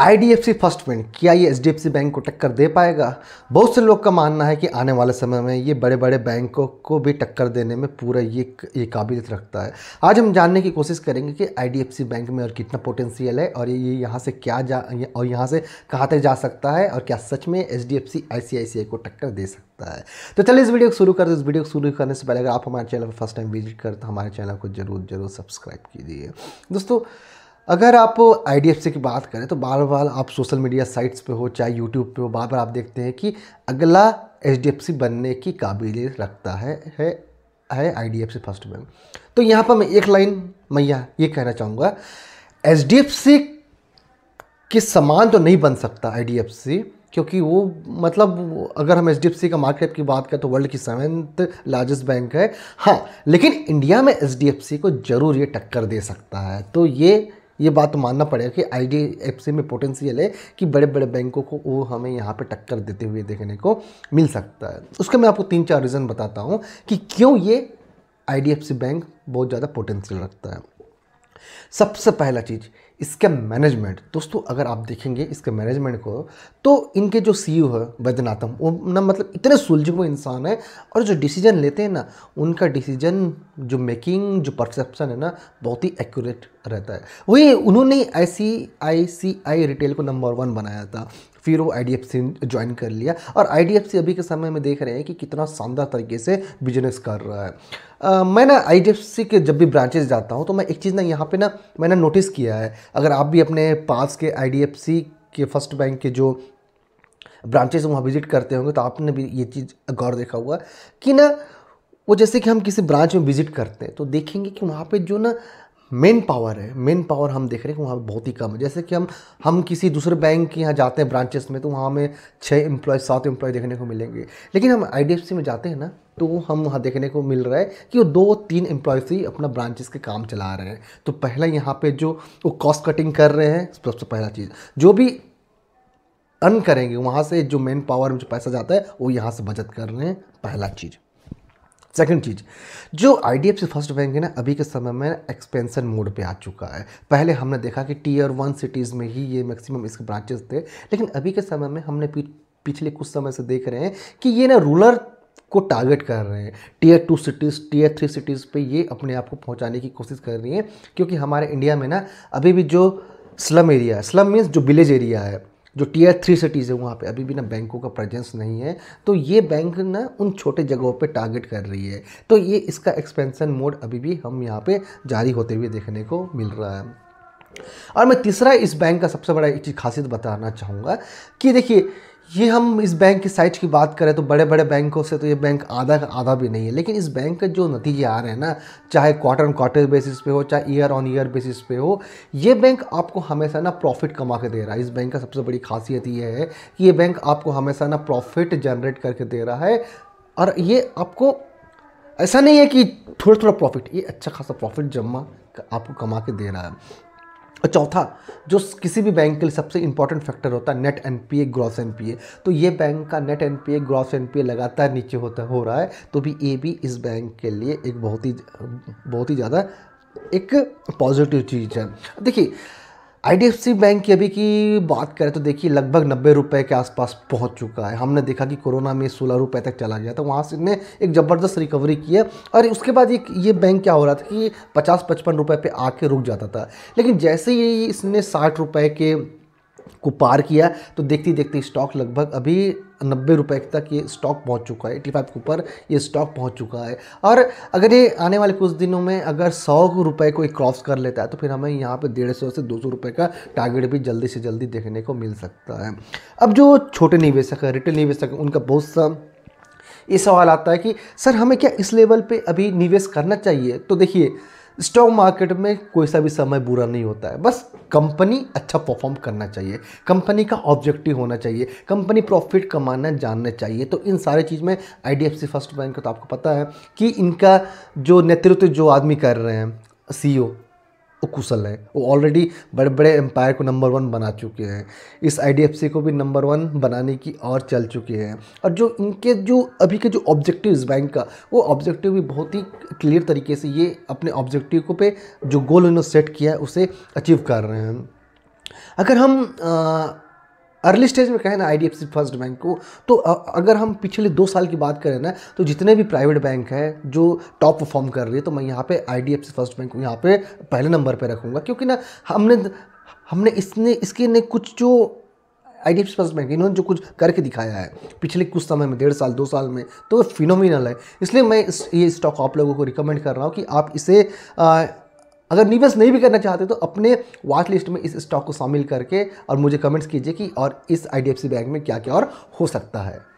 IDFC first bank क्या ये सी bank को टक्कर दे पाएगा बहुत से लोग का मानना है कि आने वाले समय में ये बड़े बड़े बैंकों को भी टक्कर देने में पूरा ये ये काबिलियत रखता है आज हम जानने की कोशिश करेंगे कि आईडीएफसी बैंक में और कितना पोटेंशियल है और ये यहाँ से क्या जा और यहाँ से कहाँ तक जा सकता है और क्या सच में एच डी को टक्कर दे सकता है तो चलिए इस वीडियो को शुरू कर इस वीडियो को शुरू करने से पहले अगर आप हमारे चैनल पर फर्स्ट टाइम विजिट करते हैं हमारे चैनल को जरूर जरूर सब्सक्राइब कीजिए दोस्तों अगर आप आई की बात करें तो बार बार आप सोशल मीडिया साइट्स पे हो चाहे यूट्यूब पे हो बार बार आप देखते हैं कि अगला एच बनने की काबिलियत रखता है है है आई फर्स्ट बैंक तो यहाँ पर मैं एक लाइन मैया ये कहना चाहूँगा एच के समान तो नहीं बन सकता आई क्योंकि वो मतलब अगर हम एच का मार्केट की बात करें तो वर्ल्ड की सेवेंथ लार्जेस्ट बैंक है हाँ लेकिन इंडिया में एच को जरूर ये टक्कर दे सकता है तो ये ये बात तो मानना पड़ेगा कि आई में पोटेंशियल है कि बड़े बड़े बैंकों को वो हमें यहाँ पर टक्कर देते हुए देखने को मिल सकता है उसका मैं आपको तीन चार रीज़न बताता हूँ कि क्यों ये आई बैंक बहुत ज़्यादा पोटेंशियल रखता है सबसे पहला चीज़ इसका मैनेजमेंट दोस्तों अगर आप देखेंगे इसके मैनेजमेंट को तो इनके जो सी है वैद्यनाथम वो ना मतलब इतने सुलझे हुए इंसान है और जो डिसीजन लेते हैं ना उनका डिसीजन जो मेकिंग जो परसेप्शन है ना बहुत ही एक्यूरेट रहता है वही उन्होंने I C I C I retail को नंबर वन बनाया था फिर वो आई ज्वाइन कर लिया और आई अभी के समय में देख रहे हैं कि कितना शानदार तरीके से बिजनेस कर रहा है Uh, मैं ना आई के जब भी ब्रांचेस जाता हूँ तो मैं एक चीज़ ना यहाँ पे ना मैंने नोटिस किया है अगर आप भी अपने पास के आई के फर्स्ट बैंक के जो ब्रांचेस वहाँ विजिट करते होंगे तो आपने भी ये चीज़ गौर देखा हुआ कि ना वो जैसे कि हम किसी ब्रांच में विजिट करते हैं तो देखेंगे कि वहाँ पे जो ना मेन पावर है मेन पावर हम देख रहे हैं कि वहाँ पर बहुत ही कम है जैसे कि हम हम किसी दूसरे बैंक के यहाँ जाते हैं ब्रांचेस में तो वहाँ हमें छः एम्प्लॉय सात एम्प्लॉय देखने को मिलेंगे लेकिन हम आई में जाते हैं ना तो हम वहाँ देखने को मिल रहा है कि वो दो तीन एम्प्लॉय से अपना ब्रांचेस के काम चला रहे हैं तो पहला यहाँ पे जो वो कॉस्ट कटिंग कर रहे हैं सबसे पहला चीज़ जो भी अर्न करेंगे वहाँ से जो मेन पावर में जो पैसा जाता है वो यहाँ से बचत कर रहे हैं पहला चीज़ सेकंड चीज़ जो आई डी फर्स्ट बैंक है ना अभी के समय में एक्सपेंसन मोड पे आ चुका है पहले हमने देखा कि टीयर वन सिटीज़ में ही ये मैक्सिमम इसके ब्रांचेस थे लेकिन अभी के समय में हमने पिछले कुछ समय से देख रहे हैं कि ये ना रूरल को टारगेट कर रहे हैं tier two cities tier three cities पे ये अपने आप को पहुंचाने की कोशिश कर रही हैं क्योंकि हमारे इंडिया में ना अभी भी जो स्लम एरिया है स्लम मीन्स जो विलेज एरिया है जो टीयर थ्री सिटीज़ है वहाँ पे अभी भी ना बैंकों का प्रेजेंस नहीं है तो ये बैंक ना उन छोटे जगहों पे टारगेट कर रही है तो ये इसका एक्सपेंसन मोड अभी भी हम यहाँ पे जारी होते हुए देखने को मिल रहा है और मैं तीसरा इस बैंक का सबसे बड़ा एक चीज़ खासियत बताना चाहूँगा कि देखिए ये हम इस बैंक की साइट की बात करें तो बड़े बड़े बैंकों से तो ये बैंक आधा का आधा भी नहीं है लेकिन इस बैंक के जो नतीजे आ रहे हैं ना चाहे क्वार्टर ऑन क्वार्टर बेसिस पे हो चाहे ईयर ऑन ईयर बेसिस पे हो ये बैंक आपको हमेशा ना प्रॉफिट कमा के दे रहा है इस बैंक का सबसे बड़ी खासियत ये है कि ये बैंक आपको हमेशा ना प्रॉफिट जनरेट करके दे रहा है और ये आपको ऐसा नहीं है कि थोड़ा थोड़ा प्रॉफिट ये अच्छा खासा प्रॉफिट जमा आपको कमा के दे रहा है और चौथा जो किसी भी बैंक के लिए सबसे इंपॉर्टेंट फैक्टर होता है नेट एनपीए ग्रॉस एनपीए तो ये बैंक का नेट एनपीए ग्रॉस एनपीए लगातार नीचे होता हो रहा है तो भी ये भी इस बैंक के लिए एक बहुत ही बहुत ही ज़्यादा एक पॉजिटिव चीज़ है देखिए आई बैंक की अभी की बात करें तो देखिए लगभग नब्बे रुपये के आसपास पहुंच चुका है हमने देखा कि कोरोना में सोलह रुपये तक चला गया था वहाँ से इन्हें एक ज़बरदस्त रिकवरी की है और उसके बाद ये ये बैंक क्या हो रहा था कि पचास पचपन रुपये पे आके रुक जाता था लेकिन जैसे ही इसने साठ रुपये के को पार किया तो देखते देखते स्टॉक लगभग अभी नब्बे रुपए तक ये स्टॉक पहुंच चुका है एट्टी फाइव के ऊपर ये स्टॉक पहुंच चुका है और अगर ये आने वाले कुछ दिनों में अगर सौ रुपए को क्रॉस कर लेता है तो फिर हमें यहाँ पे डेढ़ सौ से दो सौ रुपये का टारगेट भी जल्दी से जल्दी देखने को मिल सकता है अब जो छोटे निवेशक हैं रिटेल निवेशक हैं उनका बहुत सा ये सवाल आता है कि सर हमें क्या इस लेवल पे अभी निवेश करना चाहिए तो देखिए स्टॉक मार्केट में कोई सा भी समय बुरा नहीं होता है बस कंपनी अच्छा परफॉर्म करना चाहिए कंपनी का ऑब्जेक्टिव होना चाहिए कंपनी प्रॉफिट कमाना जानना चाहिए तो इन सारे चीज़ में आई फर्स्ट बैंक का तो आपको पता है कि इनका जो नेतृत्व जो आदमी कर रहे हैं सी कुशल हैं वो ऑलरेडी बड़े बड़े एम्पायर को नंबर वन बना चुके हैं इस आई को भी नंबर वन बनाने की और चल चुके हैं और जो इनके जो अभी के जो ऑब्जेक्टिव बैंक का वो ऑब्जेक्टिव भी बहुत ही क्लियर तरीके से ये अपने ऑब्जेक्टिव को पे जो गोल इन्होंने सेट किया है उसे अचीव कर रहे हैं अगर हम आ, अर्ली स्टेज में कहें ना आई फर्स्ट बैंक को तो अगर हम पिछले दो साल की बात करें ना तो जितने भी प्राइवेट बैंक हैं जो टॉप परफॉर्म कर रही है तो मैं यहाँ पे आई फर्स्ट बैंक को यहाँ पे पहले नंबर पे रखूँगा क्योंकि ना हमने हमने इसने इसके ने कुछ जो आई डी फर्स्ट बैंक इन्होंने जो कुछ करके दिखाया है पिछले कुछ समय में डेढ़ साल दो साल में तो वह फिनोमिनल है इसलिए मैं इस, ये स्टॉक आप लोगों को रिकमेंड कर रहा हूँ कि आप इसे आ, अगर निवेश नहीं भी करना चाहते तो अपने वॉच लिस्ट में इस स्टॉक को शामिल करके और मुझे कमेंट्स कीजिए कि और इस आई बैंक में क्या क्या और हो सकता है